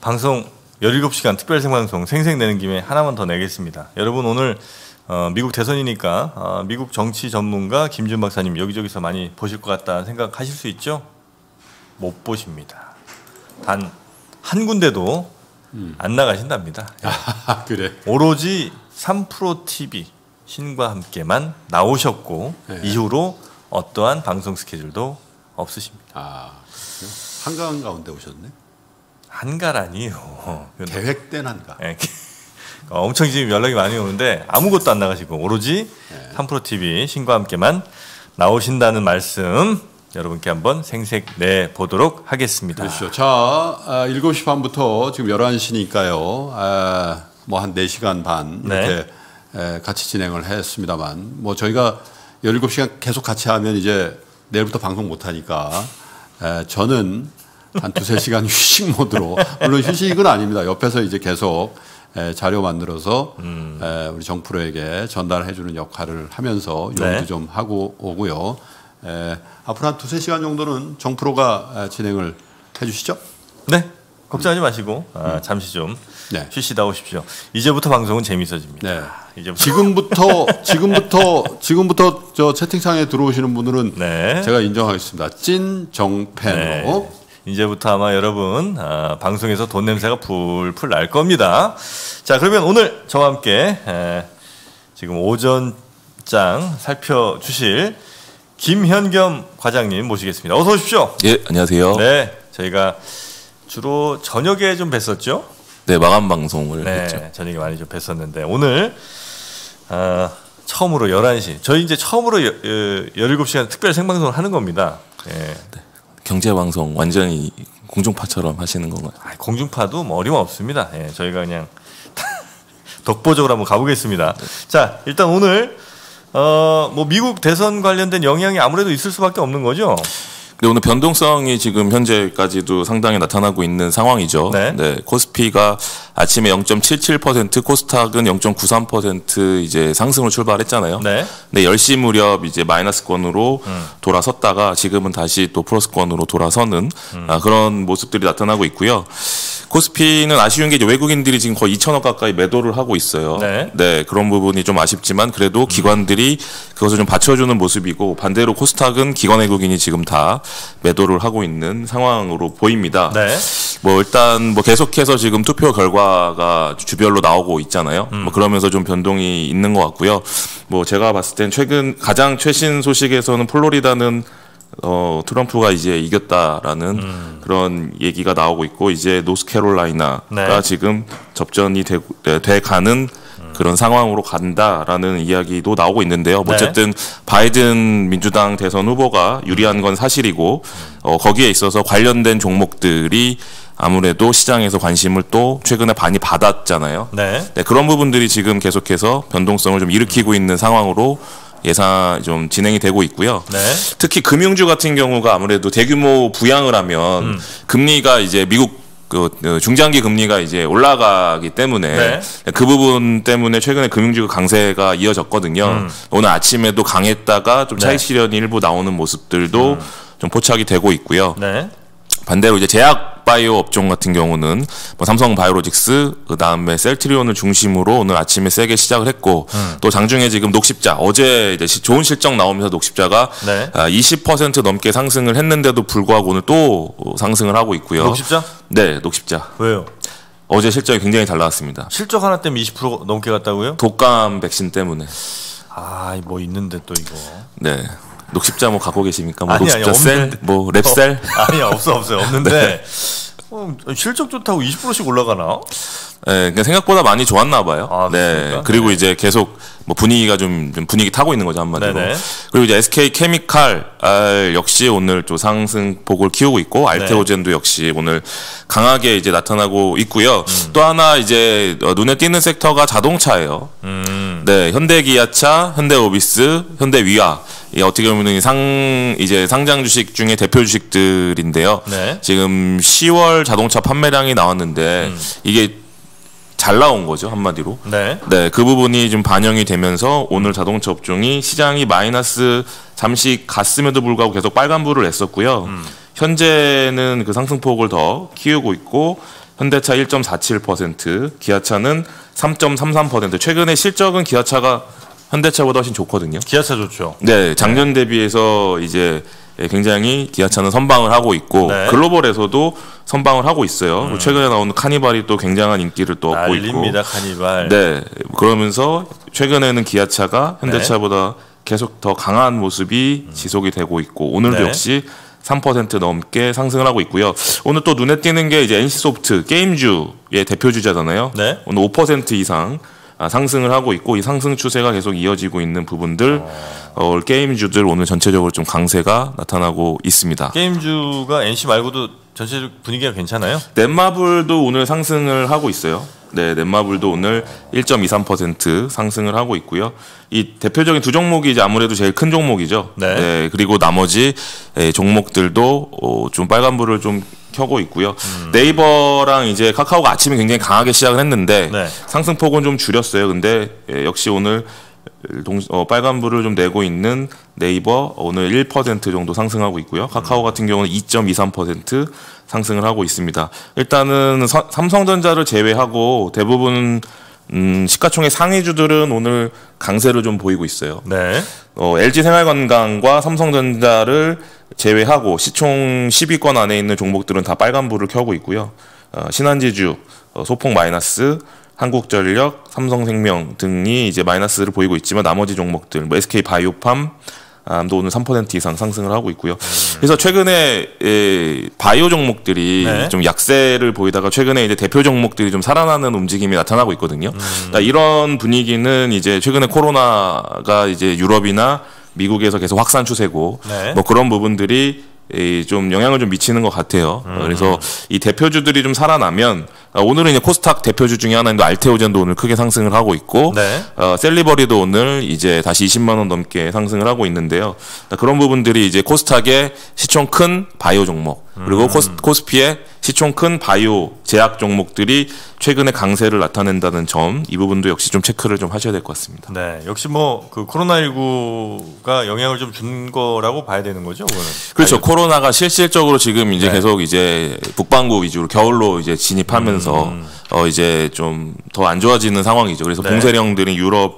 방송 17시간 특별 생방송 생생 내는 김에 하나만 더 내겠습니다. 여러분 오늘 어, 미국 대선이니까 어, 미국 정치 전문가 김준 박사님 여기저기서 많이 보실 것 같다 는 생각하실 수 있죠? 못 보십니다. 단 한 군데도 음. 안 나가신답니다. 음. 아, 그래. 오로지 3프로 TV 신과 함께만 나오셨고 네. 이후로 어떠한 방송 스케줄도 없으십니다. 아, 한가한 가운데 오셨네. 한가라니요. 계획된 한가. 예, 엄청 지금 연락이 많이 오는데 아무것도 안 나가시고 오로지 네. 3프로 TV 신과 함께만 나오신다는 말씀 여러분께 한번 생색 내 보도록 하겠습니다. 그렇죠. 자, 7시 아, 반부터 지금 11시니까요. 아, 뭐한 4시간 반 네. 이렇게 네. 같이 진행을 했습니다만 뭐 저희가 17시간 계속 같이 하면 이제 내일부터 방송 못 하니까 저는 한 두세 시간 휴식 모드로 물론 휴식은 아닙니다. 옆에서 이제 계속 자료 만들어서 음. 우리 정프로에게 전달해 주는 역할을 하면서 요구 네. 좀 하고 오고요. 앞으로 한 두세 시간 정도는 정프로가 진행을 해 주시죠. 네. 걱정하지 마시고 아, 잠시 좀 네. 쉬시다 오십시오. 이제부터 방송은 재미있어집니다. 네. 이제 지금부터 지금부터 지금부터 저 채팅창에 들어오시는 분들은 네. 제가 인정하겠습니다. 찐 정팬으로 네. 이제부터 아마 여러분 아, 방송에서 돈 냄새가 풀풀 날 겁니다. 자 그러면 오늘 저와 함께 에, 지금 오전장 살펴주실 김현겸 과장님 모시겠습니다. 어서 오십시오. 예 안녕하세요. 네 저희가 주로 저녁에 좀 뵀었죠. 네 마감 방송을 네, 했죠. 저녁에 많이 좀 뵀었는데 오늘 아, 처음으로 11시 저희 이제 처음으로 여, 17시간 특별 생방송을 하는 겁니다. 예. 네. 경제 방송 완전히 공중파처럼 하시는 건가요? 아, 공중파도 뭐 어림 없습니다. 예, 저희가 그냥 독보적으로 한번 가보겠습니다. 자, 일단 오늘 어, 뭐 미국 대선 관련된 영향이 아무래도 있을 수밖에 없는 거죠. 근데 오늘 변동성이 지금 현재까지도 상당히 나타나고 있는 상황이죠. 네. 네 코스피가 아침에 0.77% 코스닥은 0.93% 이제 상승으로 출발했잖아요. 네. 근데 10시 무렵 이제 마이너스권으로 음. 돌아섰다가 지금은 다시 또 플러스권으로 돌아서는 음. 아, 그런 모습들이 나타나고 있고요. 코스피는 아쉬운 게 외국인들이 지금 거의 2천억 가까이 매도를 하고 있어요. 네. 네 그런 부분이 좀 아쉽지만 그래도 음. 기관들이 음. 그것을 좀 받쳐주는 모습이고 반대로 코스닥은 기관 외국인이 지금 다 매도를 하고 있는 상황으로 보입니다. 네. 뭐 일단 뭐 계속해서 지금 투표 결과가 주별로 나오고 있잖아요. 음. 뭐 그러면서 좀 변동이 있는 것 같고요. 뭐 제가 봤을 땐 최근 가장 최신 소식에서는 플로리다는 어, 트럼프가 이제 이겼다라는 음. 그런 얘기가 나오고 있고 이제 노스캐롤라이나가 네. 지금 접전이 되, 네, 돼 가는 그런 상황으로 간다라는 이야기도 나오고 있는데요. 뭐 네. 어쨌든 바이든 민주당 대선 후보가 유리한 건 사실이고 어, 거기에 있어서 관련된 종목들이 아무래도 시장에서 관심을 또 최근에 많이 받았잖아요. 네. 네, 그런 부분들이 지금 계속해서 변동성을 좀 일으키고 있는 상황으로 예상 좀 진행이 되고 있고요. 네. 특히 금융주 같은 경우가 아무래도 대규모 부양을 하면 음. 금리가 이제 미국 그 어, 중장기 금리가 이제 올라가기 때문에 네. 그 부분 때문에 최근에 금융지구 강세가 이어졌거든요. 음. 오늘 아침에도 강했다가 좀 네. 차익 실현이 일부 나오는 모습들도 음. 좀 포착이 되고 있고요. 네. 반대로 이제 제약 바이오 업종 같은 경우는 뭐 삼성 바이오로직스 그다음에 셀트리온을 중심으로 오늘 아침에 세게 시작을 했고 음. 또 장중에 지금 녹십자 어제 이제 좋은 실적 나오면서 녹십자가 네. 20% 아, 넘게 상승을 했는데도 불구하고 오늘 또 상승을 하고 있고요. 녹십자? 네, 녹십자. 왜요? 어제 실적이 굉장히 잘 나왔습니다. 실적 하나 때문에 20% 넘게 갔다고요? 독감 백신 때문에. 아, 뭐 있는데 또 이거. 네. 녹십자 뭐 갖고 계십니까? 뭐 아니, 녹십자 아니, 셀, 뭐 랩셀? 어, 아니 없어 없어요 없는데 네. 어, 실적 좋다고 20%씩 올라가나? 네, 생각보다 많이 좋았나 봐요. 아, 네. 그리고 네. 이제 계속 뭐 분위기가 좀, 좀, 분위기 타고 있는 거죠 한마디로. 네네. 그리고 이제 SK 케미칼 역시 오늘 또 상승폭을 키우고 있고 알테오젠도 네. 역시 오늘 강하게 이제 나타나고 있고요. 음. 또 하나 이제 어, 눈에 띄는 섹터가 자동차예요. 음. 네, 현대기아차, 현대오비스, 현대위아. 이 어떻게 보면 상 이제 상장 주식 중에 대표 주식들인데요. 네. 지금 10월 자동차 판매량이 나왔는데 음. 이게 잘 나온 거죠 한마디로. 네. 네, 그 부분이 좀 반영이 되면서 오늘 자동차 업종이 시장이 마이너스 잠시 갔음에도 불구하고 계속 빨간불을 냈었고요. 음. 현재는 그 상승폭을 더 키우고 있고 현대차 1.47%, 기아차는 3.33%. 최근에 실적은 기아차가 현대차보다 훨씬 좋거든요. 기아차 좋죠. 네, 작년 대비해서 이제 예, 굉장히 디아차는 선방을 하고 있고 네. 글로벌에서도 선방을 하고 있어요. 음. 최근에 나온 카니발이 또 굉장한 인기를 또 얻고 난립니다, 있고. 카니발. 네. 그러면서 최근에는 기아차가 현대차보다 네. 계속 더 강한 모습이 음. 지속이 되고 있고 오늘도 네. 역시 3% 넘게 상승을 하고 있고요. 오늘 또 눈에 띄는 게 이제 NC소프트 게임주의 대표주자잖아요. 네. 오늘 5% 이상 아, 상승을 하고 있고 이 상승 추세가 계속 이어지고 있는 부분들 어, 게임주들 오늘 전체적으로 좀 강세가 나타나고 있습니다. 게임주가 NC 말고도 전체적 분위기가 괜찮아요? 넷마블도 오늘 상승을 하고 있어요. 네, 넷마블도 오늘 1.23% 상승을 하고 있고요. 이 대표적인 두 종목이 이제 아무래도 제일 큰 종목이죠. 네. 네 그리고 나머지 예, 종목들도 어, 좀 빨간불을 좀 켜고 있고요. 음. 네이버랑 이제 카카오가 아침에 굉장히 강하게 시작을 했는데 네. 상승폭은 좀 줄였어요. 근데 예, 역시 오늘 동, 어, 빨간불을 좀 내고 있는 네이버 오늘 1% 정도 상승하고 있고요. 카카오 같은 경우는 2.23% 상승을 하고 있습니다. 일단은 서, 삼성전자를 제외하고 대부분 음, 시가총액 상위주들은 오늘 강세를 좀 보이고 있어요. 네. 어, LG 생활건강과 삼성전자를 제외하고 시총 10위권 안에 있는 종목들은 다 빨간불을 켜고 있고요. 어, 신한지주, 어, 소폭 마이너스, 한국전력, 삼성생명 등이 이제 마이너스를 보이고 있지만 나머지 종목들 뭐 SK 바이오팜 암도 아, 오늘 3% 이상 상승을 하고 있고요. 그래서 최근에 예, 바이오 종목들이 네. 좀 약세를 보이다가 최근에 이제 대표 종목들이 좀 살아나는 움직임이 나타나고 있거든요. 음. 그러니까 이런 분위기는 이제 최근에 코로나가 이제 유럽이나 미국에서 계속 확산 추세고 네. 뭐 그런 부분들이 좀 영향을 좀 미치는 것 같아요. 음. 그래서 이 대표주들이 좀 살아나면 아, 오늘은 이제 코스닥 대표주 중에 하나인 알테오젠도 오늘 크게 상승을 하고 있고 네. 어, 셀리버리도 오늘 이제 다시 20만 원 넘게 상승을 하고 있는데요. 그러니까 그런 부분들이 이제 코스닥의 시총 큰 바이오 종목 그리고 음. 코스, 코스피의 시총 큰 바이오 제약 종목들이 최근에 강세를 나타낸다는 점 이 부분도 역시 좀 체크를 좀 하셔야 될 것 같습니다. 네, 역시 뭐 그 코로나19가 영향을 좀 준 거라고 봐야 되는 거죠, 그거는. 그렇죠. 바 코로나가 실질적으로 지금 이제 네. 계속 이제 북반구 위주로 겨울로 이제 진입하면서 음. 어 이제 좀 더 안 좋아지는 상황이죠. 그래서 네. 봉쇄령들이 유럽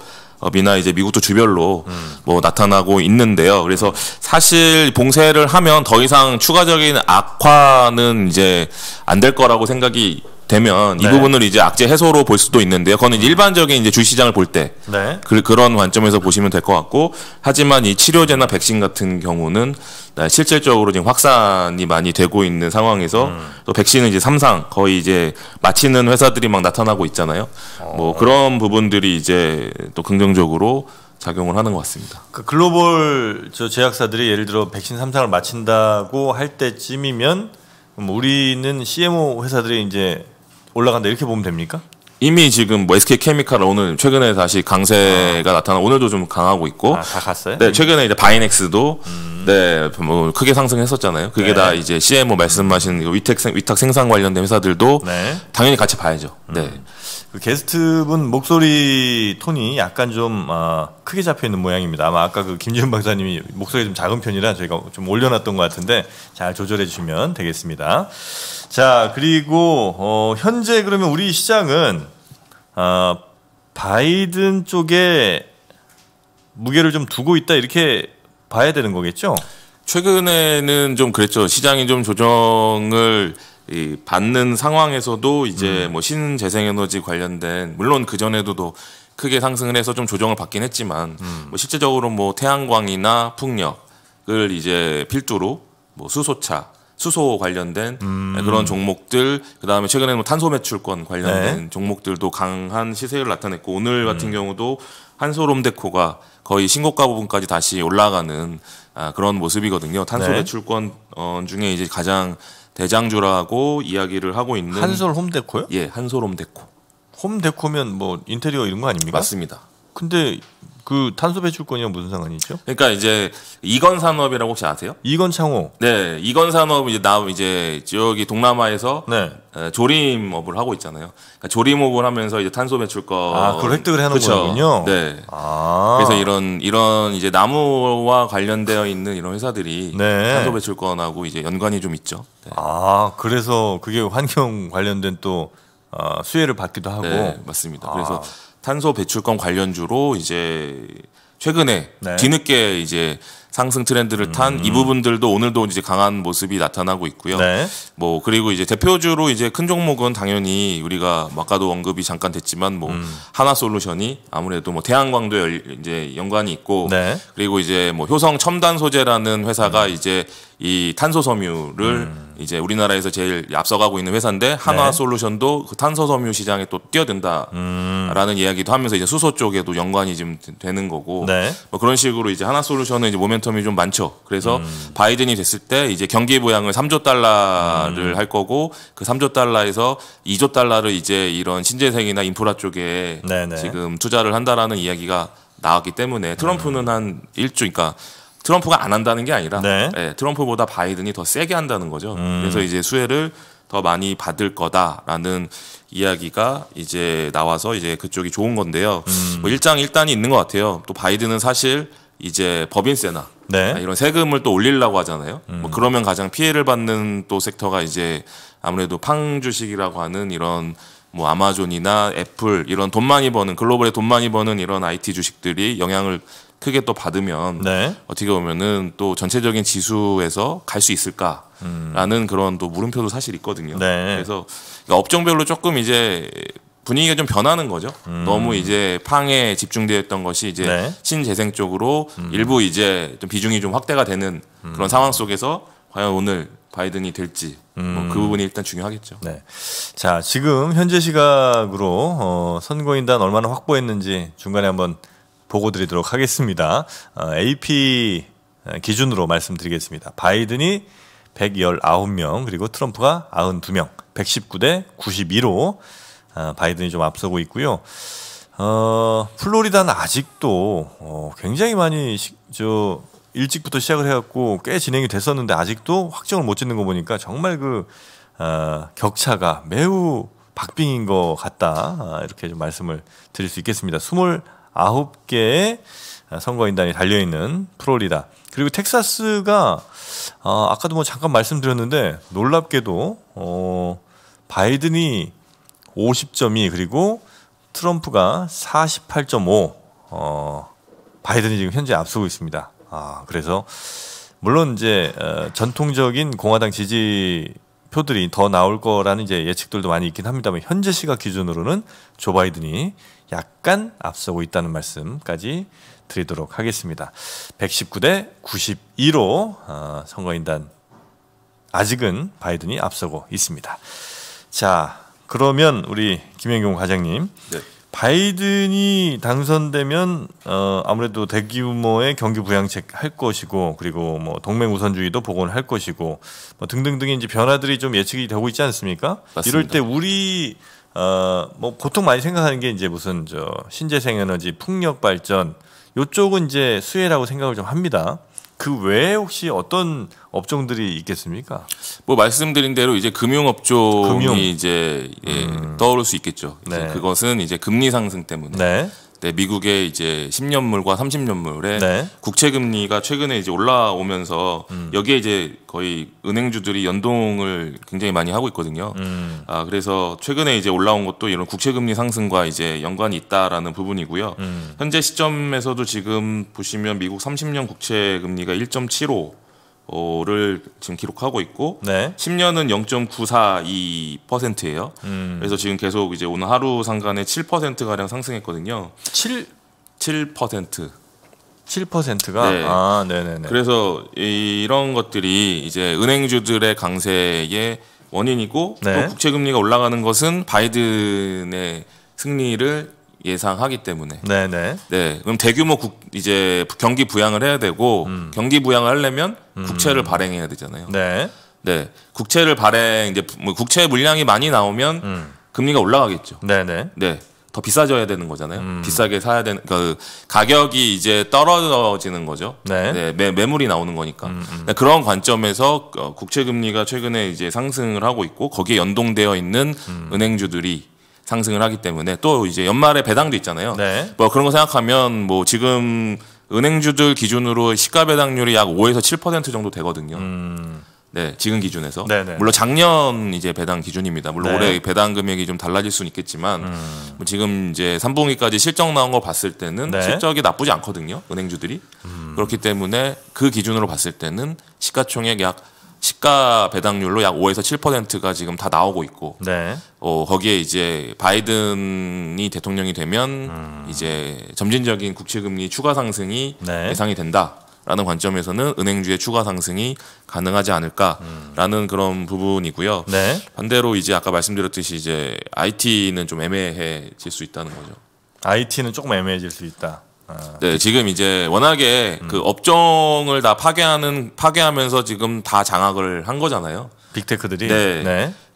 이나 이제 미국도 주별로 음. 뭐 나타나고 있는데요. 그래서 사실 봉쇄를 하면 더 이상 추가적인 악화는 이제 안 될 거라고 생각이 되면 이 네. 부분을 이제 악재 해소로 볼 수도 있는데요. 그거는 이 일반적인 이제 주시장을 볼때 네. 그, 런 관점에서 보시면 될 것 같고 하지만 이 치료제나 백신 같은 경우는 네, 실질적으로 지금 확산이 많이 되고 있는 상황에서 음. 또 백신은 이제 삼상 거의 이제 마치는 회사들이 막 나타나고 있잖아요. 어. 뭐 그런 부분들이 이제 또 긍정적으로 작용을 하는 것 같습니다. 그 글로벌 저 제약사들이 예를 들어 백신 삼상을 마친다고 할 때쯤이면 음, 우리는 CMO 회사들이 이제 올라간다 이렇게 보면 됩니까? 이미 지금 뭐 SK 케미칼 오늘 최근에 다시 강세가 아. 나타나 오늘도 좀 강하고 있고 아, 다 갔어요? 네 음. 최근에 이제 바이넥스도 음. 네뭐 크게 상승했었잖아요. 그게 네. 다 이제 CMO 말씀하신 그 위탁 생 위탁 생산 관련된 회사들도 네. 당연히 같이 봐야죠. 음. 네. 그 게스트분 목소리 톤이 약간 좀 어, 크게 잡혀 있는 모양입니다. 아마 아까 그 김지훈 박사님이 목소리 좀 작은 편이라 저희가 좀 올려놨던 것 같은데 잘 조절해 주시면 되겠습니다. 자 그리고 어, 현재 그러면 우리 시장은 어, 바이든 쪽에 무게를 좀 두고 있다 이렇게 봐야 되는 거겠죠? 최근에는 좀 그랬죠. 시장이 좀 조정을 이 받는 상황에서도 이제 음. 뭐 신재생에너지 관련된 물론 그 전에도도 크게 상승을 해서 좀 조정을 받긴 했지만 음. 뭐 실제적으로 뭐 태양광이나 풍력을 이제 필두로 뭐 수소차 수소 관련된 음. 그런 종목들 그다음에 최근에는 뭐 탄소 매출권 관련된 네. 종목들도 강한 시세를 나타냈고 오늘 음. 같은 음. 경우도 한솔롬데코가 거의 신고가 부분까지 다시 올라가는 아, 그런 모습이거든요. 탄소 네. 매출권 어, 중에 이제 가장 대장주라고 이야기를 하고 있는 한솔홈데코요? 예, 한솔홈데코. 홈데코면 뭐 인테리어 이런 거 아닙니까? 맞습니다. 근데 그 탄소 배출권이랑 무슨 상관이 죠 그러니까 이제 이건 산업이라고 혹시 아세요? 이건 창호. 네, 이건 산업 이제 남 이제 여기 동남아에서 네. 조림업을 하고 있잖아요. 그러니까 조림업을 하면서 이제 탄소 배출권 아, 그걸 획득을 해놓은 거군요. 네. 아. 그래서 이런 이런 이제 나무와 관련되어 있는 이런 회사들이 네. 탄소 배출권하고 이제 연관이 좀 있죠. 네. 아, 그래서 그게 환경 관련된 또 어, 수혜를 받기도 하고. 네, 맞습니다. 그래서 아. 탄소 배출권 관련주로 이제 최근에 네. 뒤늦게 이제 상승 트렌드를 탄이 음. 부분들도 오늘도 이제 강한 모습이 나타나고 있고요. 네. 뭐 그리고 이제 대표주로 이제 큰 종목은 당연히 우리가 아까도 언급이 잠깐 됐지만 뭐 음. 하나솔루션이 아무래도 뭐태양광도 열, 이제 연관이 있고 네. 그리고 이제 뭐 효성 첨단 소재라는 회사가 음. 이제 이 탄소 섬유를 음. 이제 우리나라에서 제일 앞서가고 있는 회사인데 하나솔루션도그 네. 탄소 섬유 시장에 또 뛰어든다라는 음. 이야기도 하면서 이제 수소 쪽에도 연관이 지금 되는 거고 네. 뭐 그런 식으로 이제 하나솔루션은 이제 모멘 모멘텀이 좀 많죠. 그래서 음. 바이든이 됐을 때 이제 경기 부양을 3조 달러를 음. 할 거고 그 3조 달러에서 2조 달러를 이제 이런 신재생이나 인프라 쪽에 네네. 지금 투자를 한다라는 이야기가 나왔기 때문에 음. 트럼프는 한 1조 그러니까 트럼프가 안 한다는 게 아니라 네. 네, 트럼프보다 바이든이 더 세게 한다는 거죠. 음. 그래서 이제 수혜를 더 많이 받을 거다라는 이야기가 이제 나와서 이제 그쪽이 좋은 건데요. 음. 뭐 일장 일단이 있는 것 같아요. 또 바이든은 사실 이제 법인세나 네. 아, 이런 세금을 또 올리려고 하잖아요. 음. 뭐 그러면 가장 피해를 받는 또 섹터가 이제 아무래도 팡 주식이라고 하는 이런 뭐 아마존이나 애플 이런 돈 많이 버는 글로벌에 돈 많이 버는 이런 IT 주식들이 영향을 크게 또 받으면 네. 어떻게 보면은 또 전체적인 지수에서 갈 수 있을까라는 음. 그런 또 물음표도 사실 있거든요. 네. 그래서 그러니까 업종별로 조금 이제 분위기가 좀 변하는 거죠. 음. 너무 이제 팡에 집중되었던 것이 이제 네. 신재생 쪽으로 음. 일부 이제 좀 비중이 좀 확대가 되는 음. 그런 상황 속에서 과연 오늘 바이든이 될지 뭐그 음. 부분이 일단 중요하겠죠. 네. 자 지금 현재 시각으로 어, 선거인단 얼마나 확보했는지 중간에 한번 보고 드리도록 하겠습니다. 어, AP 기준으로 말씀드리겠습니다. 바이든이 119명 그리고 트럼프가 92명 119대 92로 아, 바이든이 좀 앞서고 있고요. 어, 플로리다는 아직도 어, 굉장히 많이 시, 저 일찍부터 시작을 해갖고 꽤 진행이 됐었는데 아직도 확정을 못 짓는 거 보니까 정말 그 어, 격차가 매우 박빙인 것 같다 아, 이렇게 좀 말씀을 드릴 수 있겠습니다. 29개의 선거인단이 달려있는 플로리다 그리고 텍사스가 어, 아까도 뭐 잠깐 말씀드렸는데 놀랍게도 어, 바이든이 5 0점이 그리고 트럼프가 48.5 어, 바이든이 지금 현재 앞서고 있습니다. 아 그래서 물론 이제 어, 전통적인 공화당 지지 표들이 더 나올 거라는 이제 예측들도 많이 있긴 합니다만 현재 시각 기준으로는 조 바이든이 약간 앞서고 있다는 말씀까지 드리도록 하겠습니다. 119 대 92로 어, 선거인단 아직은 바이든이 앞서고 있습니다. 자, 그러면 우리 김현경 과장님 네. 바이든이 당선되면 어 아무래도 대규모의 경기 부양책 할 것이고 그리고 뭐 동맹 우선주의도 복원할 것이고 뭐 등등등의 이제 변화들이 좀 예측이 되고 있지 않습니까? 맞습니다. 이럴 때 우리 어뭐 보통 많이 생각하는 게 이제 무슨 저 신재생 에너지, 풍력 발전 요쪽은 이제 수혜라고 생각을 좀 합니다. 그 외에 혹시 어떤 업종들이 있겠습니까? 뭐 말씀드린 대로 이제 금융업종이 금융. 이제 예, 음. 떠오를 수 있겠죠. 이제 네. 그것은 이제 금리 상승 때문에 네. 때 네, 미국의 이제 10년물과 30년물의 네. 국채 금리가 최근에 이제 올라오면서 음. 여기에 이제 거의 은행주들이 연동을 굉장히 많이 하고 있거든요. 음. 아 그래서 최근에 이제 올라온 것도 이런 국채 금리 상승과 이제 연관이 있다라는 부분이고요. 음. 현재 시점에서도 지금 보시면 미국 30년 국채 금리가 1.75를 지금 기록하고 있고 네. 10년은 0.942%예요. 음. 그래서 지금 계속 이제 오늘 하루 상간에 7% 가량 상승했거든요. 7 7%. 7%가 네. 아, 네 네네. 그래서 이런 것들이 이제 은행주들의 강세의 원인이고 네. 또 국채 금리가 올라가는 것은 바이든의 승리를 예상하기 때문에. 네네. 네. 네. 그럼 대규모 국 이제 경기 부양을 해야 되고 음. 경기 부양을 하려면 음. 국채를 음. 발행해야 되잖아요. 네. 네. 국채를 발행 이제 뭐 국채 물량이 많이 나오면 음. 금리가 올라가겠죠. 네네. 네. 네. 더 비싸져야 되는 거잖아요. 음. 비싸게 사야 되는 그 가격이 이제 떨어지는 거죠. 네. 네 매, 매물이 나오는 거니까 음, 네, 그런 관점에서 어, 국채 금리가 최근에 이제 상승을 하고 있고 거기에 연동되어 있는 은행주들이 상승을 하기 때문에 또 이제 연말에 배당도 있잖아요. 네. 뭐 그런 거 생각하면 뭐 지금 은행주들 기준으로 시가 배당률이 약 5에서 7% 정도 되거든요. 음. 네, 지금 기준에서. 네네. 네. 물론 작년 이제 배당 기준입니다. 물론 네. 올해 배당 금액이 좀 달라질 수는 있겠지만 음. 뭐 지금 이제 3분기까지 실적 나온 거 봤을 때는 네. 실적이 나쁘지 않거든요. 은행주들이. 음. 그렇기 때문에 그 기준으로 봤을 때는 시가총액 약 시가 배당률로 약 5에서 7%가 지금 다 나오고 있고 네. 어, 거기에 이제 바이든이 대통령이 되면 음. 이제 점진적인 국채금리 추가 상승이 네. 예상이 된다. 라는 관점에서는 은행주의 추가 상승이 가능하지 않을까라는 음. 그런 부분이고요. 네. 반대로 이제 아까 말씀드렸듯이 이제 IT는 좀 애매해질 수 있다는 거죠. IT는 조금 애매해질 수 있다. 아. 네, 지금 이제 워낙에 음. 그 업종을 다 파괴하는 파괴하면서 지금 다 장악을 한 거잖아요. 빅테크들이 네.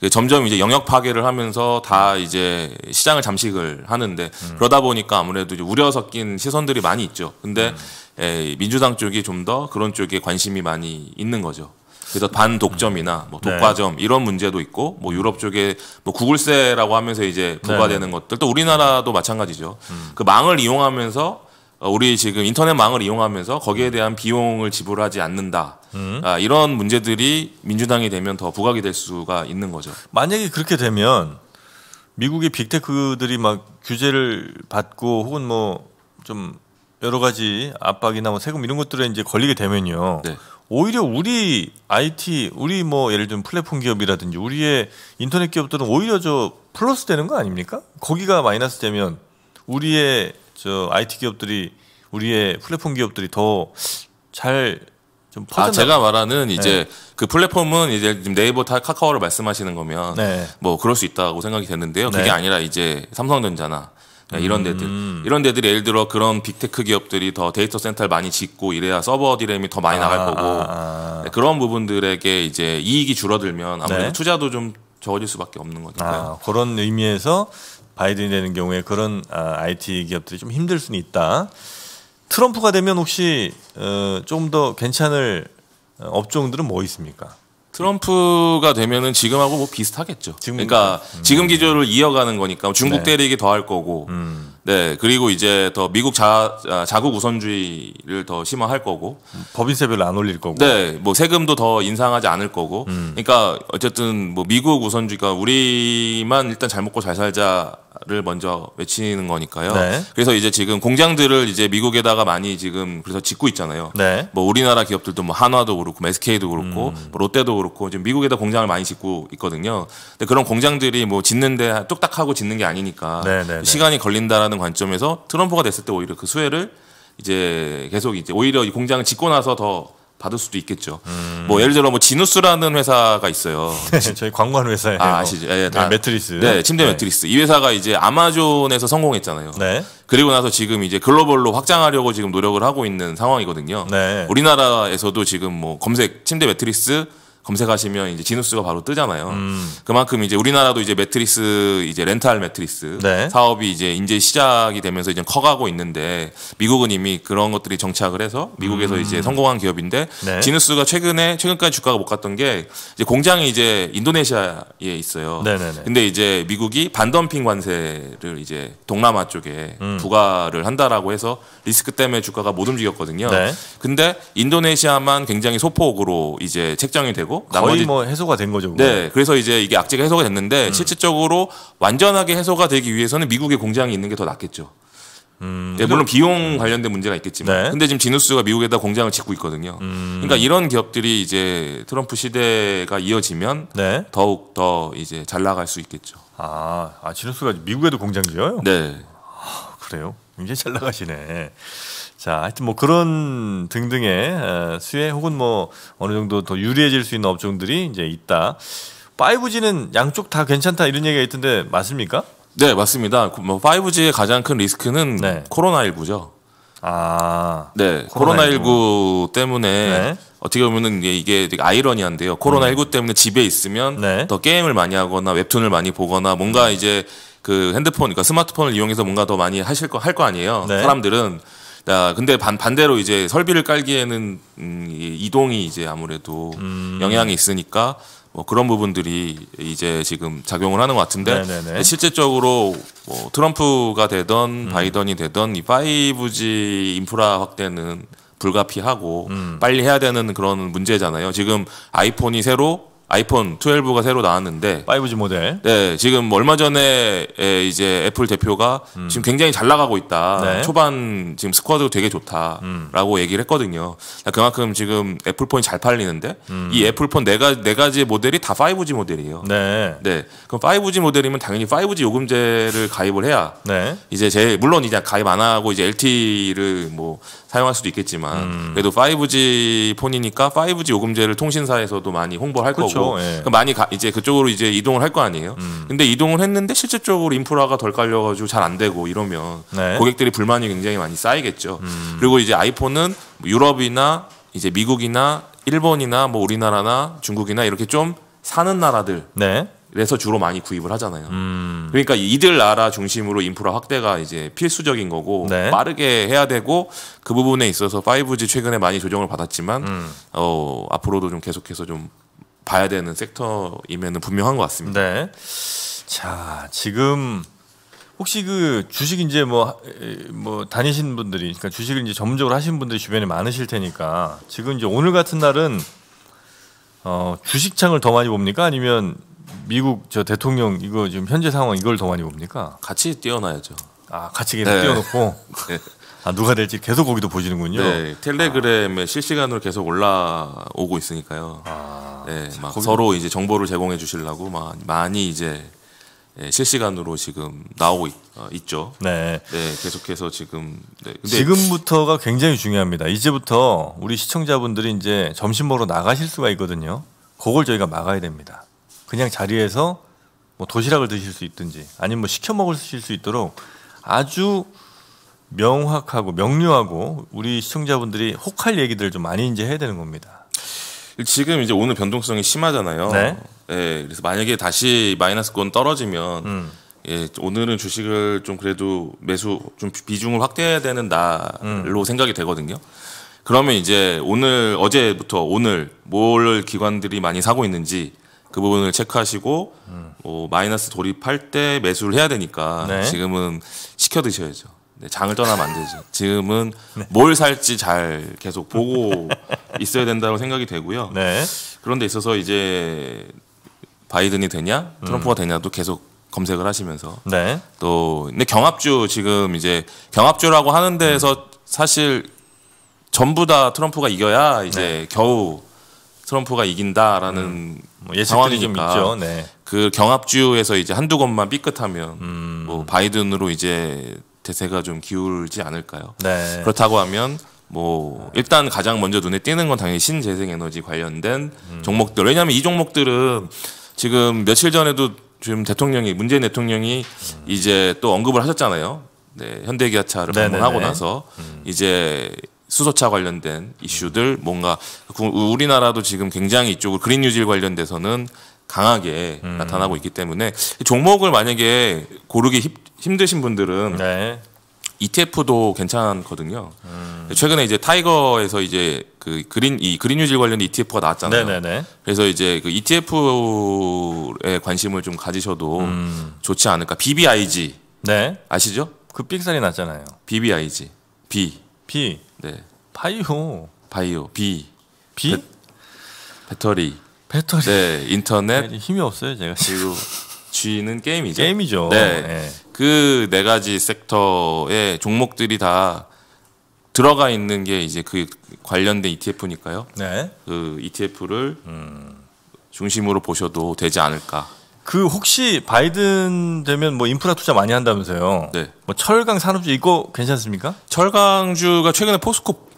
네. 점점 이제 영역 파괴를 하면서 다 이제 시장을 잠식을 하는데 음. 그러다 보니까 아무래도 우려 섞인 시선들이 많이 있죠. 근데 음. 에, 예, 민주당 쪽이 좀 더 그런 쪽에 관심이 많이 있는 거죠. 그래서 반독점이나 음. 뭐 네. 독과점 네. 이런 문제도 있고 뭐 음. 유럽 쪽에 뭐 구글세라고 하면서 이제 네, 네. 부과되는 네. 것들 또 우리나라도 마찬가지죠. 음. 그 망을 이용하면서 어, 우리 지금 인터넷망을 이용하면서 거기에 대한 비용을 지불하지 않는다. 음. 아, 이런 문제들이 민주당이 되면 더 부각이 될 수가 있는 거죠. 만약에 그렇게 되면 미국의 빅테크들이 막 규제를 받고 혹은 뭐 좀 여러 가지 압박이나 뭐 세금 이런 것들에 이제 걸리게 되면요. 네. 오히려 우리 IT, 우리 뭐 예를 들면 플랫폼 기업이라든지 우리의 인터넷 기업들은 오히려 저 플러스 되는 거 아닙니까? 거기가 마이너스 되면 우리의 저 IT 기업들이 우리의 플랫폼 기업들이 더잘 아, 제가 말하는 이제 네. 그 플랫폼은 이제 네이버 타 카카오를 말씀하시는 거면 네. 뭐 그럴 수 있다고 생각이 되는데요. 그게 네. 아니라 이제 삼성전자나 네, 이런 음. 데들 음. 이런 데들이 예를 들어 그런 빅테크 기업들이 더 데이터 센터를 많이 짓고 이래야 서버 디램이 더 많이 나갈 아, 거고 아, 아. 네, 그런 부분들에게 이제 이익이 줄어들면 아무래도 네. 투자도 좀 적어질 수밖에 없는 거니까요. 아, 그런 의미에서 바이든이 되는 경우에 그런 아, IT 기업들이 좀 힘들 수는 있다. 트럼프가 되면 혹시 조금 어, 더 괜찮을 어, 업종들은 뭐 있습니까? 트럼프가 되면은 지금하고 뭐 비슷하겠죠. 지금, 그러니까 음. 지금 기조를 이어가는 거니까 중국 네. 때리기 더 할 거고 음. 네, 그리고 이제 더 미국 자, 아, 자국 우선주의를 더 심화할 거고 법인세를 안 올릴 거고 네, 뭐 세금도 더 인상하지 않을 거고 음. 그러니까 어쨌든 뭐 미국 우선주의가 우리만 일단 잘 먹고 잘 살자를 먼저 외치는 거니까요. 네. 그래서 이제 지금 공장들을 이제 미국에다가 많이 지금 그래서 짓고 있잖아요. 네. 뭐 우리나라 기업들도 뭐 한화도 그렇고 SK도 뭐 그렇고 음. 뭐 롯데도 그렇고 지금 미국에다 공장을 많이 짓고 있거든요. 근데 그런 공장들이 뭐 짓는데 뚝딱하고 짓는 게 아니니까 네, 네, 네. 시간이 걸린다라는 있다는 관점에서 트럼프가 됐을 때 오히려 그 수혜를 이제 계속 이제 오히려 이 공장을 짓고 나서 더 받을 수도 있겠죠. 음. 뭐 예를 들어 뭐 지누스라는 회사가 있어요. 네, 저희 광고하는 회사예요. 아, 아시죠? 예, 네, 네, 매트리스. 네, 침대 네. 매트리스. 이 회사가 이제 아마존에서 성공했잖아요. 네. 그리고 나서 지금 이제 글로벌로 확장하려고 지금 노력을 하고 있는 상황이거든요. 네. 우리나라에서도 지금 뭐 검색 침대 매트리스 검색하시면 이제 지누스가 바로 뜨잖아요. 음. 그만큼 이제 우리나라도 이제 매트리스 이제 렌탈 매트리스 네. 사업이 이제 이제 시작이 되면서 이제 커가고 있는데 미국은 이미 그런 것들이 정착을 해서 미국에서 음. 이제 성공한 기업인데 네. 지누스가 최근에 최근까지 주가가 못 갔던 게 이제 공장이 이제 인도네시아에 있어요. 네네네. 네, 네. 근데 이제 미국이 반덤핑 관세를 이제 동남아 쪽에 음. 부과를 한다라고 해서 리스크 때문에 주가가 못 움직였거든요. 네. 근데 인도네시아만 굉장히 소폭으로 이제 책정이 되고 되고 거의 뭐 해소가 된 거죠. 그건. 네, 그래서 이제 이게 악재가 해소가 됐는데 음. 실질적으로 완전하게 해소가 되기 위해서는 미국의 공장이 있는 게 더 낫겠죠. 음, 네, 물론 비용 관련된 문제가 있겠지만, 네. 근데 지금 지누스가 미국에다 공장을 짓고 있거든요. 음. 그러니까 이런 기업들이 이제 트럼프 시대가 이어지면 네. 더욱 더 이제 잘 나갈 수 있겠죠. 아, 아 지누스가 미국에도 공장 지어요? 네. 아, 그래요? 굉장히 잘 나가시네. 자, 하여튼 뭐 그런 등등의 수혜 혹은 뭐 어느 정도 더 유리해질 수 있는 업종들이 이제 있다. 5G는 양쪽 다 괜찮다 이런 얘기가 있던데 맞습니까? 네, 맞습니다. 뭐 5G의 가장 큰 리스크는 네. 코로나19죠. 아. 네, 코로나19, 코로나19 때문에 네. 어떻게 보면은 이게 되게 아이러니한데요. 코로나19 음. 때문에 집에 있으면 네. 더 게임을 많이 하거나 웹툰을 많이 보거나 뭔가 이제 그 핸드폰, 그러니까 스마트폰을 이용해서 뭔가 더 많이 하실 거, 할 거 아니에요. 네. 사람들은. 아, 근데 반, 반대로 이제 설비를 깔기에는 음, 이동이 이제 아무래도 음. 영향이 있으니까 뭐 그런 부분들이 이제 지금 작용을 하는 것 같은데 네네네. 실제적으로 뭐 트럼프가 되던 음. 바이든이 되던 이 5G 인프라 확대는 불가피하고 음. 빨리 해야 되는 그런 문제잖아요. 지금 아이폰이 새로 아이폰 12가 새로 나왔는데 5G 모델. 네, 지금 얼마 전에 이제 애플 대표가 음. 지금 굉장히 잘 나가고 있다. 네. 초반 지금 스쿼드 되게 좋다라고 음. 얘기를 했거든요. 그만큼 지금 애플폰이 잘 팔리는데 음. 이 애플폰 네 가지 네 가지 모델이 다 5G 모델이에요. 네. 네. 그럼 5G 모델이면 당연히 5G 요금제를 가입을 해야 네. 이제 제 물론 이제 가입 안 하고 이제 LTE를 뭐 사용할 수도 있겠지만 음. 그래도 5G 폰이니까 5G 요금제를 통신사에서도 많이 홍보할 그렇죠. 거고 그렇죠. 예. 그러니까 많이 가, 이제 그쪽으로 이제 이동을 할 거 아니에요. 음. 근데 이동을 했는데 실제적으로 인프라가 덜 깔려가지고 잘 안 되고 이러면 네. 고객들이 불만이 굉장히 많이 쌓이겠죠. 음. 그리고 이제 아이폰은 유럽이나 이제 미국이나 일본이나 뭐 우리나라나 중국이나 이렇게 좀 사는 나라들 네. 그래서 주로 많이 구입을 하잖아요. 음. 그러니까 이들 나라 중심으로 인프라 확대가 이제 필수적인 거고 네. 빠르게 해야 되고 그 부분에 있어서 5G 최근에 많이 조정을 받았지만 음. 어, 앞으로도 좀 계속해서 좀 봐야 되는 섹터임에는 분명한 것 같습니다. 네. 자, 지금 혹시 그 주식 이제 뭐뭐 뭐 다니신 분들이 그러니까 주식을 이제 전문적으로 하신 분들이 주변에 많으실 테니까 지금 이제 오늘 같은 날은 어, 주식창을 더 많이 봅니까 아니면 미국 저 대통령 이거 지금 현재 상황 이걸 더 많이 봅니까? 같이 뛰어나야죠. 아 같이 계속 네. 뛰어놓고. 네. 아, 누가 될지 계속 거기도 보시는군요. 네, 텔레그램에 아. 실시간으로 계속 올라오고 있으니까요. 아, 네, 막 거기... 서로 이제 정보를 제공해 주시려고 막 많이 이제 예, 실시간으로 지금 나오고 있, 어, 죠 네. 네, 계속해서 지금. 네, 지금부터가 굉장히 중요합니다. 이제부터 우리 시청자분들이 이제 점심 먹으러 나가실 수가 있거든요. 그걸 저희가 막아야 됩니다. 그냥 자리에서 뭐 도시락을 드실 수 있든지 아니면 뭐 시켜 먹으수 있도록 아주 명확하고 명료하고 우리 시청자분들이 혹할 얘기들좀 많이 이제 해야 되는 겁니다. 지금 이제 오늘 변동성이 심하잖아요. 네. 예, 그래서 만약에 다시 마이너스권 떨어지면 음. 예, 오늘은 주식을 좀 그래도 매수 좀 비중을 확대해야 되는 날로 음. 생각이 되거든요. 그러면 이제 오늘 어제부터 오늘 뭘 기관들이 많이 사고 있는지 그 부분을 체크하시고 음. 뭐 마이너스 돌입할 때 매수를 해야 되니까 네. 지금은 시켜 드셔야죠. 네, 장을 떠나면 안 되죠. 지금은 네. 뭘 살지 잘 계속 보고 있어야 된다고 생각이 되고요. 네. 그런데 있어서 이제 바이든이 되냐 트럼프가 음. 되냐도 계속 검색을 하시면서 네. 또 근데 경합주 지금 이제 경합주라고 하는 데서 음. 사실 전부 다 트럼프가 이겨야 이제 네. 겨우 트럼프가 이긴다라는 음. 뭐예측이좀 있죠. 네. 그 경합주에서 이제 한두 곳만 삐끗하면 음. 뭐 바이든으로 이제 대세가 좀 기울지 않을까요? 네. 그렇다고 하면 뭐 일단 가장 먼저 눈에 띄는 건 당연히 신재생 에너지 관련된 음. 종목들. 왜냐하면 이 종목들은 지금 며칠 전에도 지금 대통령이 문재인 대통령이 음. 이제 또 언급을 하셨잖아요. 네, 현대기아차를 네네네. 네, 방문하고 네. 나서 음. 이제 수소차 관련된 이슈들 음. 뭔가 우리나라도 지금 굉장히 이쪽으로 그린 뉴딜 관련돼서는 강하게 음. 나타나고 있기 때문에 종목을 만약에 고르기 힘, 힘드신 분들은 네. ETF도 괜찮거든요. 음. 최근에 이제 타이거에서 이제 그 그린 이 그린 유질 관련 ETF가 나왔잖아요. 네네네. 네, 네. 그래서 이제 그 ETF에 관심을 좀 가지셔도 음. 좋지 않을까. BBIG. 네. 아시죠? 그 삑살이 났잖아요. BBIG. B. B. 네. 바이오. 바이오. B. B. 배, 배터리. 배터리. 네, 인터넷. 네, 힘이 없어요, 제가. 그리고 G는 게임이죠. 게임이죠. 네. 네. 그 네 가지 섹터의 종목들이 다 들어가 있는 게 이제 그 관련된 ETF니까요. 네. 그 ETF를 음. 중심으로 보셔도 되지 않을까. 그 혹시 바이든 되면 뭐 인프라 투자 많이 한다면서요. 네. 뭐 철강 산업주 이거 괜찮습니까? 철강주가 최근에 포스코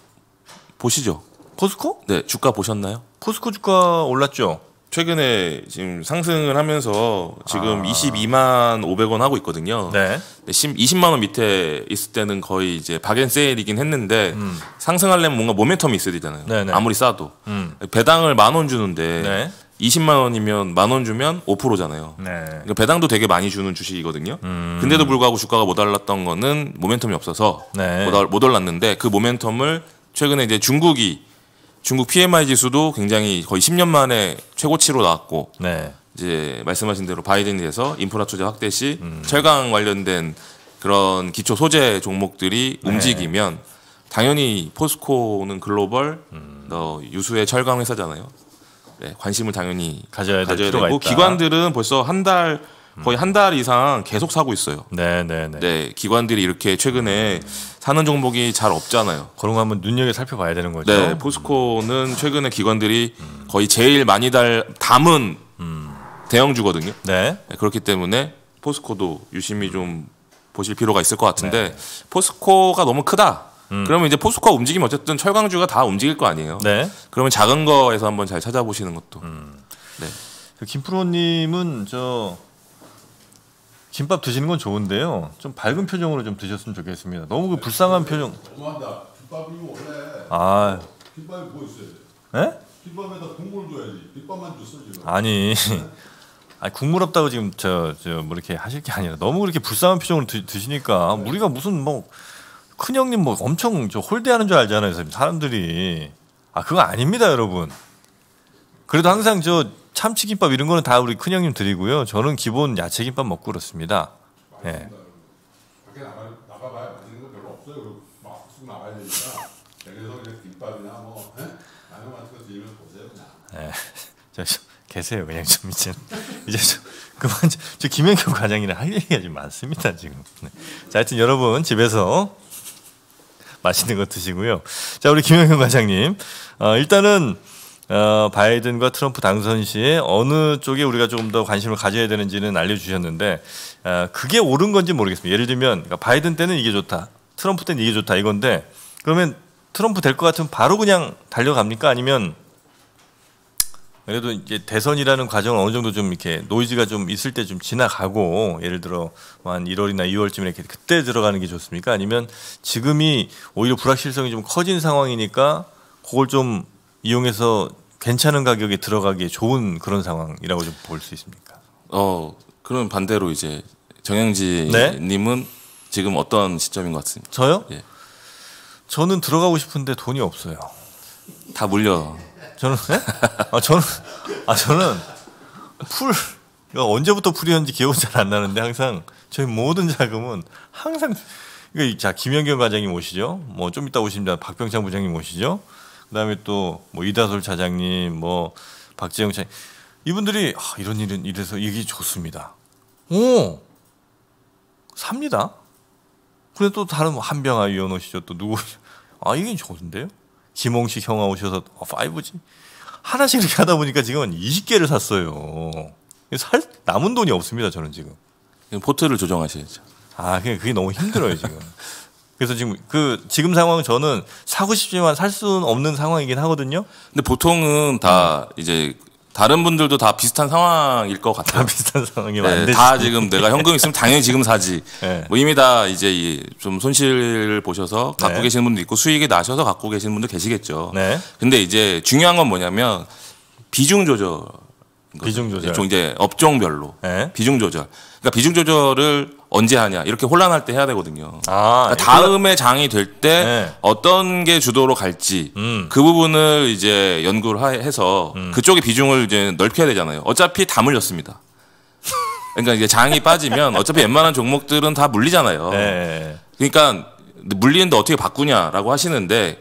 보시죠. 포스코? 네, 주가 보셨나요? 코스코 주가 올랐죠. 최근에 지금 상승을 하면서 지금 아. 22만 500원 하고 있거든요. 네. 20만 원 밑에 있을 때는 거의 이제 박앤세일이긴 했는데 음. 상승하려면 뭔가 모멘텀이 있어야 되잖아요. 네네. 네. 아무리 싸도 음. 배당을 만 원 주는데 네. 20만 원이면 만 원 주면 5%잖아요. 네. 그러니까 배당도 되게 많이 주는 주식이거든요. 음. 근데도 불구하고 주가가 못 올랐던 거는 모멘텀이 없어서 네. 못 올랐는데 그 모멘텀을 최근에 이제 중국이 중국 PMI 지수도 굉장히 거의 10년 만에 최고치로 나왔고 네. 이제 말씀하신 대로 바이든이 돼서 인프라 투자 확대 시 음. 철강 관련된 그런 기초 소재 종목들이 네. 움직이면 당연히 포스코는 글로벌 음. 어, 유수의 철강 회사잖아요. 네, 관심을 당연히 가져야, 가져야 되고 기관들은 벌써 한달 거의 한 달 이상 계속 사고 있어요. 네, 네, 네. 네, 기관들이 이렇게 최근에 사는 종목이 잘 없잖아요. 그런 거 한번 눈여겨 살펴봐야 되는 거죠. 네, 포스코는 최근에 기관들이 거의 제일 많이 달 담은 대형주거든요. 네. 네 그렇기 때문에 포스코도 유심히 좀 보실 필요가 있을 것 같은데 네. 포스코가 너무 크다. 음. 그러면 이제 포스코움직이 어쨌든 철강주가 다 움직일 거 아니에요. 네. 그러면 작은 거에서 한번 잘 찾아보시는 것도. 음. 네. 그 김프로님은 저 김밥 드시는 건 좋은데요. 좀 밝은 표정으로 좀 드셨으면 좋겠습니다. 너무 그 불쌍한 표정. 너무한다. 김밥이 원래. 아. 김밥에 뭐 있어요? 예? 김밥에다 국물 줘야지. 김밥만 줬어 지금. 아니. 아니 국물 없다고 지금 저 저 뭐 이렇게 하실 게 아니라 너무 그렇게 불쌍한 표정으로 드, 시니까 네. 우리가 무슨 뭐 큰형님 뭐 엄청 저 홀대하는 줄 알잖아요 사람들이 아 그거 아닙니다 여러분 그래도 항상 저 참치김밥 이런 거는 다 우리 큰형님 드리고요. 저는 기본 야채김밥 먹고 그렇습니다. 예. 밖에 나가, 나가봐야 맛있는 거 별로 없어요. 그리고 막쑥 나가야 되니까 그래서 그냥 김밥이나 뭐 예? 라면 같은 거 드리면 보세요 그냥. 예. 저, 계세요 그냥 좀 이제 이제 좀 그만 저, 저 김영경 과장이랑 할 얘기가 좀 많습니다 지금. 네. 자, 하여튼 여러분 집에서 맛있는 거 드시고요. 자, 우리 김영경 과장님 어, 일단은. 어, 바이든과 트럼프 당선 시에 어느 쪽에 우리가 조금 더 관심을 가져야 되는지는 알려주셨는데 어, 그게 옳은 건지 모르겠습니다. 예를 들면 그러니까 바이든 때는 이게 좋다, 트럼프 때는 이게 좋다 이건데 그러면 트럼프 될 것 같으면 바로 그냥 달려갑니까? 아니면 그래도 이제 대선이라는 과정은 어느 정도 좀 이렇게 노이즈가 좀 있을 때 좀 지나가고 예를 들어 뭐 한 1월이나 2월쯤 이렇게 그때 들어가는 게 좋습니까? 아니면 지금이 오히려 불확실성이 좀 커진 상황이니까 그걸 좀 이용해서 괜찮은 가격에 들어가기에 좋은 그런 상황이라고 좀 볼 수 있습니까? 어 그럼 반대로 이제 정영진님은 네? 지금 어떤 시점인 것 같습니다. 저요? 예. 저는 들어가고 싶은데 돈이 없어요. 다 물려. 저는 네? 아 저는 아 저는 풀 언제부터 풀이었는지 기억은 잘안 나는데 항상 저희 모든 자금은 항상 자 김현경 과장님 오시죠. 뭐좀 이따 오십니다. 박병창 부장님 오시죠. 그다음에 또뭐 이다솔 차장님, 뭐 박재영 차장 이분들이 아, 이런 일은 이래서 이게 좋습니다. 오 삽니다. 근데 또 다른 뭐 한병아 위원 오시죠. 또 누구 아 이게 좋은데요? 김홍식 형아 오셔서 아, 5G 하나씩 이렇게 하다 보니까 지금 20개를 샀어요. 살 남은 돈이 없습니다. 저는 지금. 보트를 조정하셔야죠. 아, 그게 너무 힘들어요 지금. 그래서 지금 그 지금 상황은 저는 사고 싶지만 살 수는 없는 상황이긴 하거든요. 근데 보통은 다 이제 다른 분들도 다 비슷한 상황일 것 같아요. 다 비슷한 상황이 네, 다 지금 내가 현금 있으면 당연히 지금 사지. 네. 뭐 이미 다 이제 좀 손실 을 보셔서 갖고 네. 계시는 분도 있고 수익이 나셔서 갖고 계시는 분도 계시겠죠. 네. 근데 이제 중요한 건 뭐냐면 비중 조절. 비중 조절. 이제 업종별로 네. 비중 조절. 그러니까 비중 조절을 언제 하냐 이렇게 혼란할 때 해야 되거든요. 아, 그러니까 그 다음에 장이 될때 네. 어떤 게 주도로 갈지 음. 그 부분을 이제 연구를 해서 음. 그쪽의 비중을 이제 넓혀야 되잖아요. 어차피 다 물렸습니다. 그러니까 이제 장이 빠지면 어차피 웬만한 종목들은 다 물리잖아요. 네. 그러니까 물리는데 어떻게 바꾸냐라고 하시는데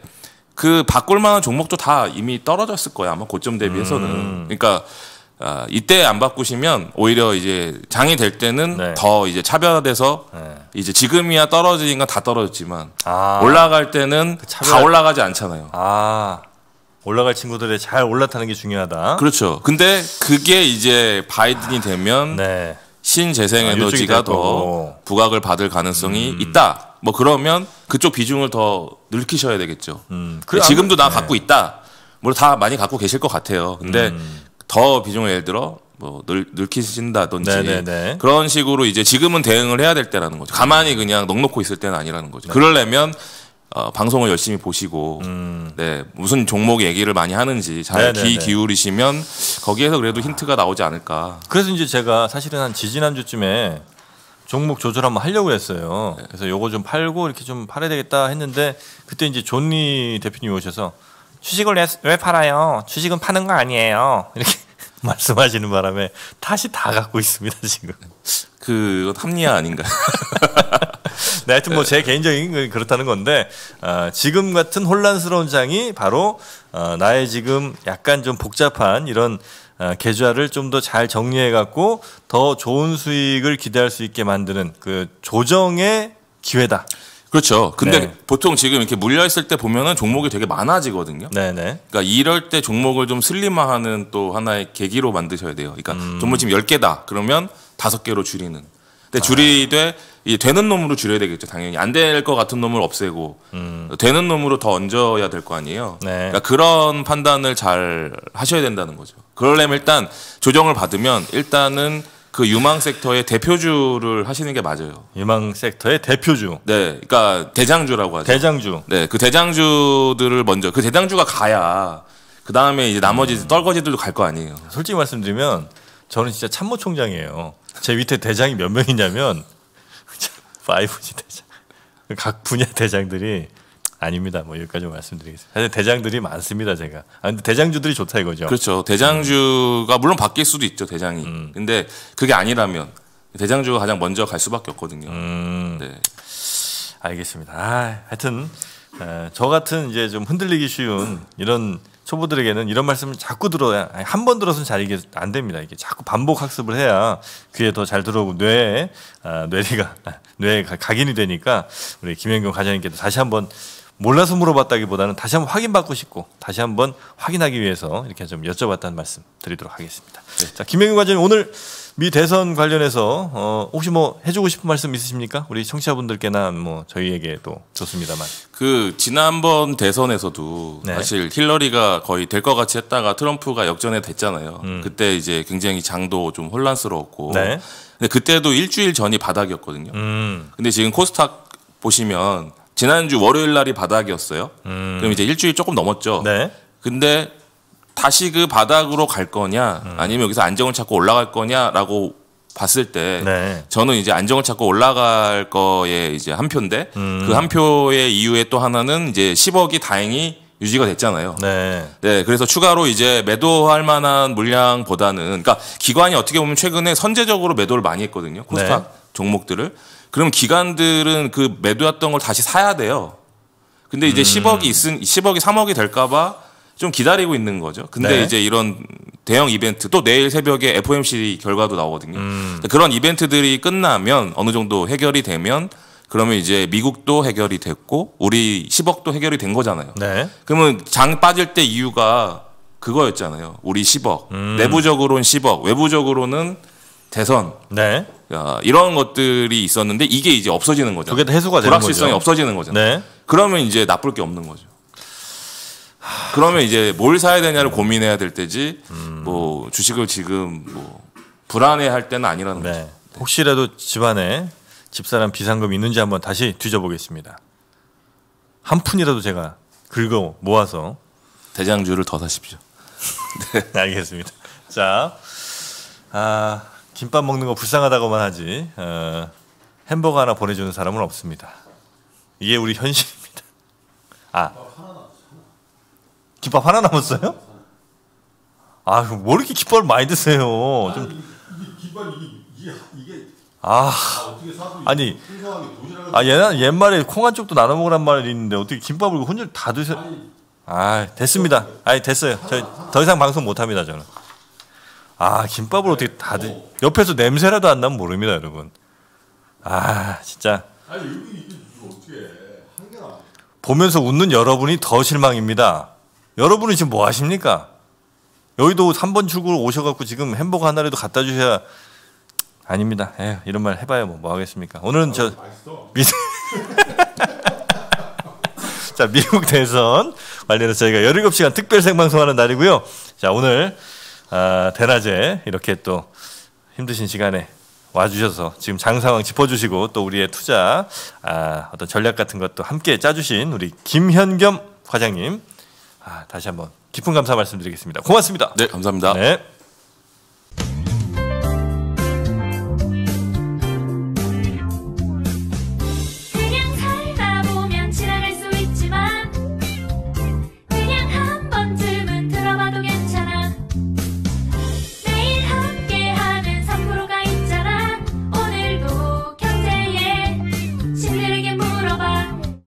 그 바꿀 만한 종목도 다 이미 떨어졌을 거예요. 아마 고점 대비해서는. 음. 그러니까 아, 이때 안 바꾸시면 오히려 이제 장이 될 때는 네. 더 이제 차별화돼서 네. 이제 지금이야 떨어지니까 다 떨어졌지만 아. 올라갈 때는 그 차별... 다 올라가지 않잖아요. 아. 올라갈 친구들이 잘 올라타는 게 중요하다. 그렇죠. 근데 그게 이제 바이든이 되면 네. 아. 네. 신재생에너지가 더 부각을 받을 가능성이 음. 있다. 뭐 그러면 그쪽 비중을 더 늘키셔야 되겠죠. 음. 그 네, 지금도 나 네. 갖고 있다. 물다 많이 갖고 계실 것 같아요. 근데 음. 더 비중을 예를 들어 뭐 늘, 늘키신다든지 네네네. 네. 그런 식으로 이제 지금은 대응을 해야 될 때라는 거죠. 가만히 그냥 넉놓고 있을 때는 아니라는 거죠. 네. 그러려면 어, 방송을 열심히 보시고 음. 네, 무슨 종목 얘기를 많이 하는지 잘귀 네, 네, 기울이시면 거기에서 그래도 힌트가 나오지 않을까. 그래서 이제 제가 사실은 한 지지난 주쯤에 종목 조절 한번 하려고 했어요. 네. 그래서 요거 좀 팔고 이렇게 좀 팔아야 되겠다 했는데 그때 이제 존리 대표님이 오셔서 주식을 왜, 왜 팔아요? 주식은 파는 거 아니에요. 이렇게 말씀하시는 바람에 다시 다 갖고 있습니다 지금. 그건 합리화 아닌가요? 네, 하여튼 뭐 제 개인적인 그렇다는 건데 어, 지금 같은 혼란스러운 장이 바로 어, 나의 지금 약간 좀 복잡한 이런 어, 계좌를 좀 더 잘 정리해 갖고 더 좋은 수익을 기대할 수 있게 만드는 그 조정의 기회다. 그렇죠. 근데 네. 보통 지금 이렇게 물려 있을 때 보면은 종목이 되게 많아지거든요. 네네. 네. 그러니까 이럴 때 종목을 좀 슬림화하는 또 하나의 계기로 만드셔야 돼요. 그러니까 음. 종목 지금 10개다. 그러면 5개로 줄이는. 근데 줄이되 아. 이 되는 놈으로 줄여야 되겠죠. 당연히 안 될 것 같은 놈을 없애고 음. 되는 놈으로 더 얹어야 될 거 아니에요. 네. 그러니까 그런 판단을 잘 하셔야 된다는 거죠. 그러려면 일단 조정을 받으면 일단은 그 유망 섹터의 대표주를 하시는 게 맞아요. 유망 섹터의 대표주. 네, 그러니까 대장주라고 하죠. 대장주. 네, 그 대장주들을 먼저 그 대장주가 가야 그 다음에 이제 나머지 음. 떨거지들도 갈 거 아니에요. 솔직히 말씀드리면 저는 진짜 참모총장이에요. 제 밑에 대장이 몇 명이냐면 5G 대장. 각 분야 대장들이 아닙니다. 뭐 여기까지 말씀드리겠습니다. 사실 대장들이 많습니다, 제가. 아, 근데 대장주들이 좋다 이거죠. 그렇죠. 대장주가 음. 물론 바뀔 수도 있죠, 대장이. 음. 근데 그게 아니라면 대장주가 가장 먼저 갈 수밖에 없거든요. 음. 네. 알겠습니다. 아, 하여튼 에, 어, 저 같은 이제 좀 흔들리기 쉬운 이런 초보들에게는 이런 말씀을 자꾸 들어야 한 번 들어서는 잘 이게 안 됩니다. 이게 자꾸 반복 학습을 해야 귀에 더 잘 들어오고 뇌에 아, 뇌리가 뇌에 각인이 되니까 우리 김현경 과장님께도 다시 한번 몰라서 물어봤다기보다는 다시 한번 확인받고 싶고 다시 한번 확인하기 위해서 이렇게 좀 여쭤봤다는 말씀 드리도록 하겠습니다. 네. 자, 김영윤 과장님 오늘 미 대선 관련해서 어, 혹시 뭐 해주고 싶은 말씀 있으십니까? 우리 청취자분들께나 뭐 저희에게도 좋습니다만. 그 지난번 대선에서도 네. 사실 힐러리가 거의 될 것 같이 했다가 트럼프가 역전에 됐잖아요. 음. 그때 이제 굉장히 장도 좀 혼란스러웠고. 네. 근데 그때도 일주일 전이 바닥이었거든요. 음. 근데 지금 코스닥 보시면 지난주 월요일 날이 바닥이었어요. 음. 그럼 이제 일주일 조금 넘었죠. 네. 근데 다시 그 바닥으로 갈 거냐 음. 아니면 여기서 안정을 찾고 올라갈 거냐라고 봤을 때 네. 저는 이제 안정을 찾고 올라갈 거에 이제 한 표인데 음. 그한 표의 이유에 또 하나는 이제 10억이 다행히 유지가 됐잖아요. 네. 네. 그래서 추가로 이제 매도할 만한 물량보다는 그러니까 기관이 어떻게 보면 최근에 선제적으로 매도를 많이 했거든요. 코스닥 네. 종목들을. 그럼 기관들은 그 매도했던 걸 다시 사야 돼요. 근데 이제 음. 10억이 있은 10억이 3억이 될까봐 좀 기다리고 있는 거죠. 근데 네. 이제 이런 대형 이벤트 또 내일 새벽에 FOMC 결과도 나오거든요. 음. 그런 이벤트들이 끝나면 어느 정도 해결이 되면 그러면 이제 미국도 해결이 됐고 우리 10억도 해결이 된 거잖아요. 네. 그러면 장 빠질 때 이유가 그거였잖아요. 우리 10억 음. 내부적으로는 10억 외부적으로는 대선. 네. 이런 것들이 있었는데 이게 이제 없어지는 거죠. 그게 해소가 되는 거죠. 불확실성이 없어지는 거잖 네. 그러면 이제 나쁠 게 없는 거죠. 그러면 이제 뭘 사야 되냐를 고민해야 될 때지 음... 뭐 주식을 지금 뭐 불안해할 때는 아니라는 네. 거죠. 네. 혹시라도 집안에 집사람 비상금 있는지 한번 다시 뒤져보겠습니다. 한 푼이라도 제가 긁어 모아서 대장주를 더 사십시오. 네. 알겠습니다. 자, 아. 김밥 먹는 거 불쌍하다고만 하지 어, 햄버거 하나 보내주는 사람은 없습니다. 이게 우리 현실입니다. 아 김밥 하나 남았어요? 아뭐 이렇게 김밥을 많이 드세요? 좀 아, 아 아니, 아 옛날 옛말에 콩 한 쪽도 나눠 먹으란 말이 있는데 어떻게 김밥을 혼자 다 드세요? 아 됐습니다. 아 됐어요. 저더 이상 방송 못 합니다 저는. 아 김밥을 어떻게 다들 옆에서 냄새라도 안 나면 모릅니다 여러분. 아 진짜. 보면서 웃는 여러분이 더 실망입니다. 여러분이 지금 뭐 하십니까? 여의도 3번 출구로 오셔갖고 지금 햄버거 하나라도 갖다 주셔야 아닙니다. 에휴, 예, 이런 말 해봐야 뭐, 뭐 하겠습니까? 오늘은 저 아, 미... 자 미국 대선 관련해서 저희가 17시간 특별 생방송하는 날이고요. 자 오늘 아, 대낮에 이렇게 또 힘드신 시간에 와주셔서 지금 장 상황 짚어주시고 또 우리의 투자 아, 어떤 전략 같은 것도 함께 짜주신 우리 김현겸 과장님 아, 다시 한번 깊은 감사 말씀드리겠습니다. 고맙습니다. 네, 감사합니다. 네.